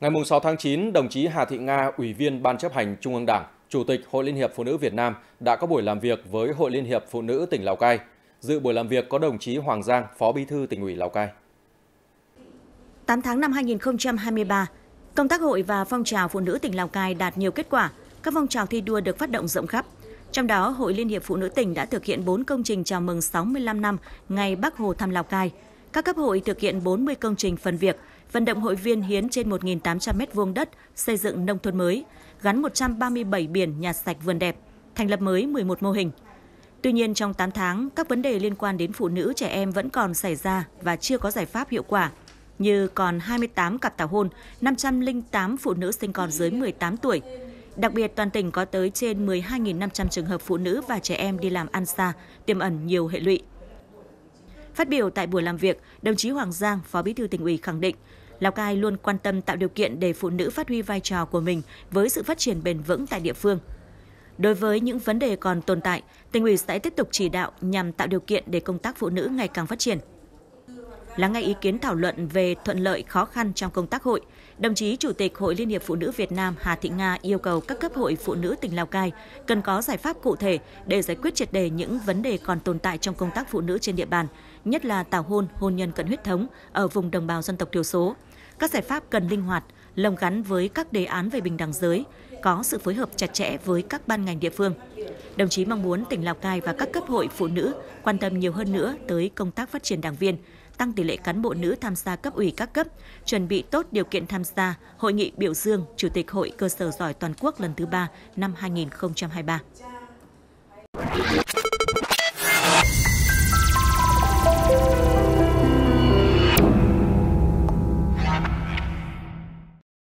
Ngày 6 tháng 9, đồng chí Hà Thị Nga, Ủy viên Ban chấp hành Trung ương Đảng, Chủ tịch Hội Liên hiệp Phụ nữ Việt Nam đã có buổi làm việc với Hội Liên hiệp Phụ nữ tỉnh Lào Cai. Dự buổi làm việc có đồng chí Hoàng Giang, Phó Bí thư tỉnh ủy Lào Cai. 8 tháng năm 2023, công tác hội và phong trào phụ nữ tỉnh Lào Cai đạt nhiều kết quả. Các phong trào thi đua được phát động rộng khắp. Trong đó, Hội Liên hiệp Phụ nữ tỉnh đã thực hiện 4 công trình chào mừng 65 năm ngày Bắc Hồ thăm Lào Cai – các cấp hội thực hiện 40 công trình phần việc, vận động hội viên hiến trên 1.800 m2 đất xây dựng nông thôn mới, gắn 137 biển nhà sạch vườn đẹp, thành lập mới 11 mô hình. Tuy nhiên trong 8 tháng, các vấn đề liên quan đến phụ nữ trẻ em vẫn còn xảy ra và chưa có giải pháp hiệu quả như còn 28 cặp tảo hôn, 508 phụ nữ sinh con dưới 18 tuổi. Đặc biệt, toàn tỉnh có tới trên 12.500 trường hợp phụ nữ và trẻ em đi làm ăn xa, tiềm ẩn nhiều hệ lụy. Phát biểu tại buổi làm việc, đồng chí Hoàng Giang, Phó Bí thư tỉnh ủy khẳng định, Lào Cai luôn quan tâm tạo điều kiện để phụ nữ phát huy vai trò của mình với sự phát triển bền vững tại địa phương. Đối với những vấn đề còn tồn tại, tỉnh ủy sẽ tiếp tục chỉ đạo nhằm tạo điều kiện để công tác phụ nữ ngày càng phát triển, lắng nghe ý kiến thảo luận về thuận lợi khó khăn trong công tác hội. Đồng chí Chủ tịch Hội Liên hiệp Phụ nữ Việt Nam Hà Thị Nga yêu cầu các cấp hội phụ nữ tỉnh Lào Cai cần có giải pháp cụ thể để giải quyết triệt đề những vấn đề còn tồn tại trong công tác phụ nữ trên địa bàn, nhất là tảo hôn, hôn nhân cận huyết thống ở vùng đồng bào dân tộc thiểu số. Các giải pháp cần linh hoạt, lồng gắn với các đề án về bình đẳng giới, có sự phối hợp chặt chẽ với các ban ngành địa phương. Đồng chí mong muốn tỉnh Lào Cai và các cấp hội phụ nữ quan tâm nhiều hơn nữa tới công tác phát triển đảng viên, tăng tỷ lệ cán bộ nữ tham gia cấp ủy các cấp, chuẩn bị tốt điều kiện tham gia Hội nghị biểu dương Chủ tịch Hội Cơ sở Giỏi Toàn quốc lần thứ 3 năm 2023.